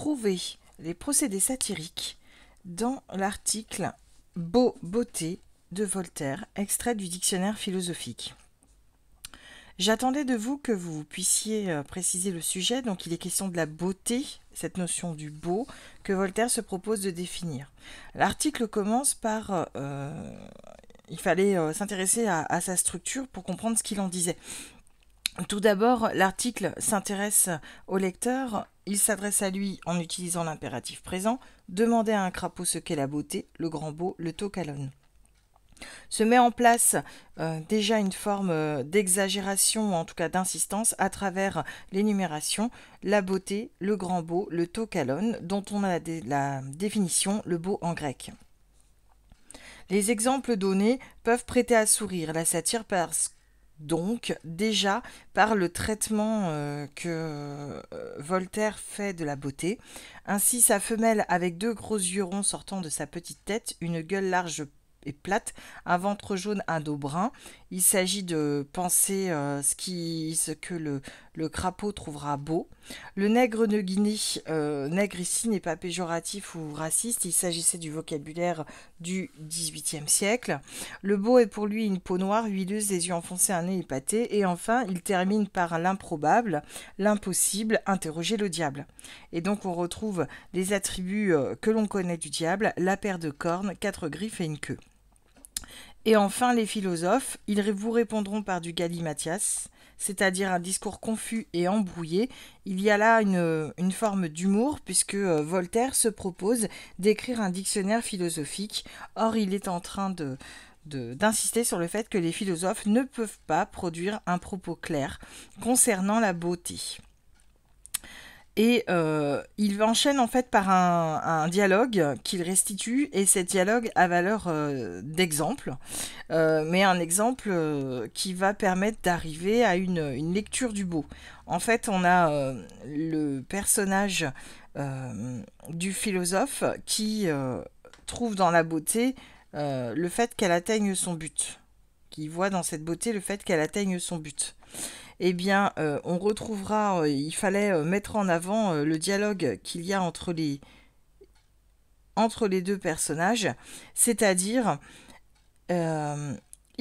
trouver les procédés satiriques dans l'article Beau beauté de Voltaire, extrait du dictionnaire philosophique. J'attendais de vous que vous puissiez euh, préciser le sujet, donc il est question de la beauté, cette notion du beau que Voltaire se propose de définir. L'article commence par euh, euh, il fallait s'intéresser à, sa structure pour comprendre ce qu'il en disait. Tout d'abord, l'article s'intéresse au lecteur, il s'adresse à lui en utilisant l'impératif présent, demander à un crapaud ce qu'est la beauté, le grand beau, le tocalone. Se met en place euh, déjà une forme euh, d'exagération, ou en tout cas d'insistance, à travers l'énumération, la beauté, le grand beau, le tocalone, dont on a la, définition, le beau en grec. Les exemples donnés peuvent prêter à sourire. La satire parce donc déjà par le traitement euh, que euh, Voltaire fait de la beauté. Ainsi sa femelle avec deux gros yeux ronds sortant de sa petite tête, une gueule large et plate, un ventre jaune, un dos brun. Il s'agit de penser euh, ce, que le crapaud trouvera beau. Le nègre de Guinée, euh, nègre ici n'est pas péjoratif ou raciste, il s'agissait du vocabulaire du XVIIIe siècle. Le beau est pour lui une peau noire, huileuse, des yeux enfoncés, un nez épaté. Et enfin, il termine par l'improbable, l'impossible, interroger le diable. Et donc on retrouve les attributs euh, que l'on connaît du diable, la paire de cornes, quatre griffes et une queue. Et enfin, les philosophes, ils vous répondront par du galimatias, c'est-à-dire un discours confus et embrouillé. Il y a là une, forme d'humour, puisque euh, Voltaire se propose d'écrire un dictionnaire philosophique. Or, il est en train d'insister sur le fait que les philosophes ne peuvent pas produire un propos clair concernant la beauté. Et euh, il enchaîne en fait par un, dialogue qu'il restitue, et ce dialogue a valeur euh, d'exemple, euh, mais un exemple qui va permettre d'arriver à une, une, lecture du beau. En fait, on a le personnage du philosophe qui trouve dans la beauté le fait qu'elle atteigne son but, qui voit dans cette beauté le fait qu'elle atteigne son but eh bien, euh, on retrouvera, euh, il fallait euh, mettre en avant le dialogue qu'il y a entre les, entre les deux personnages, c'est-à-dire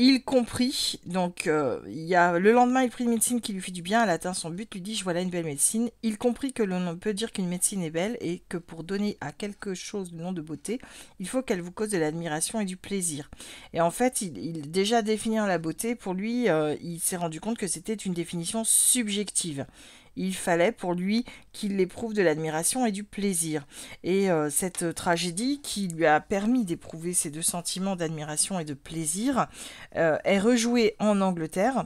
il comprit, donc euh, y le lendemain, il prit une médecine qui lui fit du bien, elle atteint son but, lui dit, je voilà une belle médecine. Il comprit que l'on peut dire qu'une médecine est belle et que pour donner à quelque chose le nom de beauté, il faut qu'elle vous cause de l'admiration et du plaisir. Et en fait, il, déjà définir la beauté, pour lui, euh, il s'est rendu compte que c'était une définition subjective il fallait pour lui qu'il éprouve de l'admiration et du plaisir. Et euh, cette tragédie qui lui a permis d'éprouver ces deux sentiments d'admiration et de plaisir euh, est rejouée en Angleterre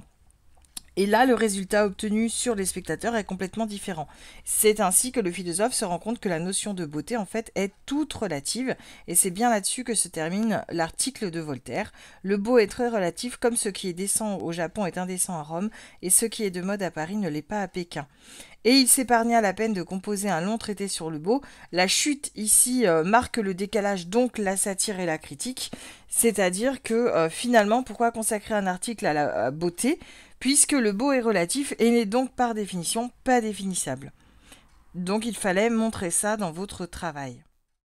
et là, le résultat obtenu sur les spectateurs est complètement différent. C'est ainsi que le philosophe se rend compte que la notion de beauté, en fait, est toute relative, et c'est bien là-dessus que se termine l'article de Voltaire. Le beau est très relatif, comme ce qui est décent au Japon est indécent à Rome, et ce qui est de mode à Paris ne l'est pas à Pékin et il s'épargna la peine de composer un long traité sur le beau. La chute ici euh, marque le décalage, donc la satire et la critique. C'est-à-dire que euh, finalement, pourquoi consacrer un article à la beauté, puisque le beau est relatif et n'est donc par définition pas définissable. Donc il fallait montrer ça dans votre travail.